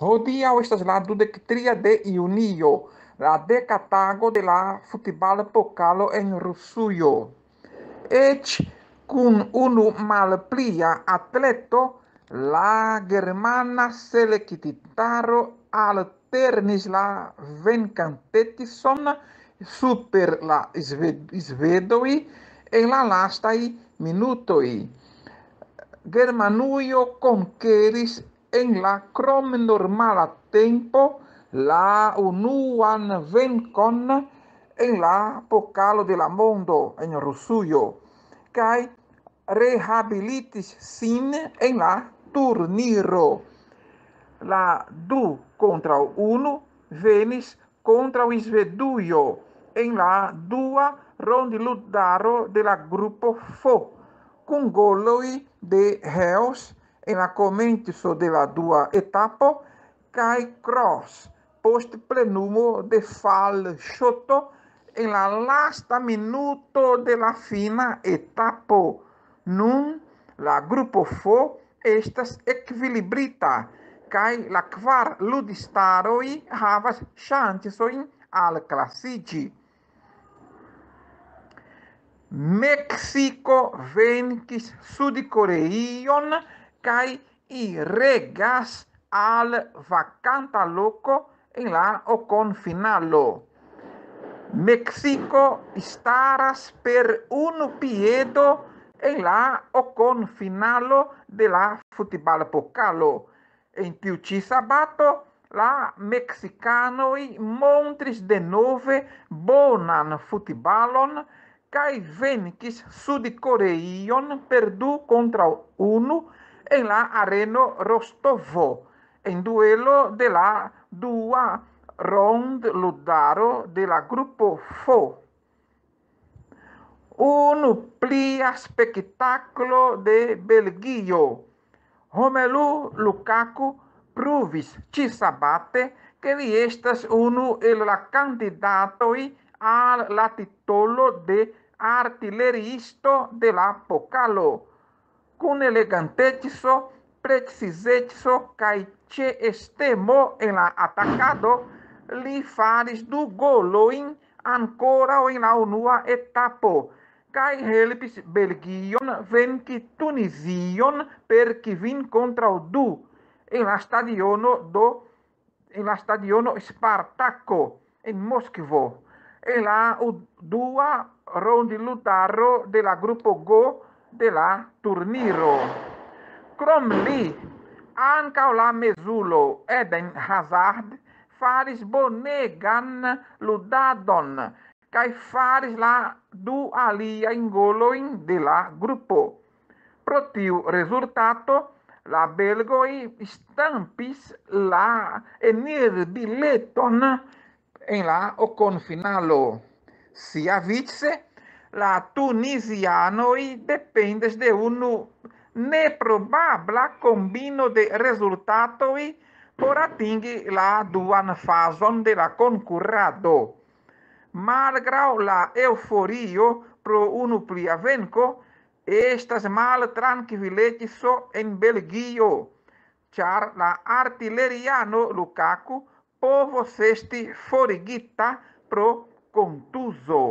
Hodia o estas la du dek tria de Iunio, la decatago tago de la futibal pokalo en Rusujo. Ech kun unu malplia atleto la germana selektitaro alternis ternis la vencantetti super la isvedovi en la lastai minutoi. Germanuio conqueris en la a tempo la unuan con en la pocalo de la mondo en Rusuyo que rehabilitis sin en la turniro. La du contra uno venis contra isveduyo en la dua rondiludaro de la grupo fo con goloi de Heos en la comenzo de la dua etapa, cae cross, post plenumo de fal shoto, en la lasta minuto de la fina etapa. Nun, la grupo fo, estas equilibrita, cae la quar ludistaroi havas chancesoin al classici. Mexico venkis sud cae i regas al vacanta loco en la o con finalo. Mexico staras per un piedo en la o con finalo de la futebol pocalo. En tiu ci sabato, la mexicanoi montris de nove bonan futebolon cae venkis sud coreion per du contra unu en la Arena Rostovo, en duelo de la dua rond ludaro de la grupo FO. Un pli espectáculo de Belguillo. Romelu Lukaku pruvis chisabate que li estas uno el la y al la de artilleristo de la cun elegantetiso, precisetiso, cae ce estemo en la atacado, li faris du goloin ancora o in la unua etapo, cae helpis Belgion venci Tunision per vin contra o du, en la stadiono do en la stadiono Spartaco en Moskvo en la dua rondi lutaro de la grupo Go de la turniro. Crom li, ancau la mesulo Eden hazard faris bonegan ludadon, cae faris la du alia ingoloin de la gruppo. Pro tiu resultato, la belgoi stampis la enir bileton en la oconfinalo. Si avitse, la tunisiano dependas de unu neprobabla combino de rezultatoj por atingi la duan fazon de la concurrado. malgrau la euforio pro unu plia venko, estas maltrankvileco en Belgio, char la artileriano Lukaku povos esti forigita pro contuso.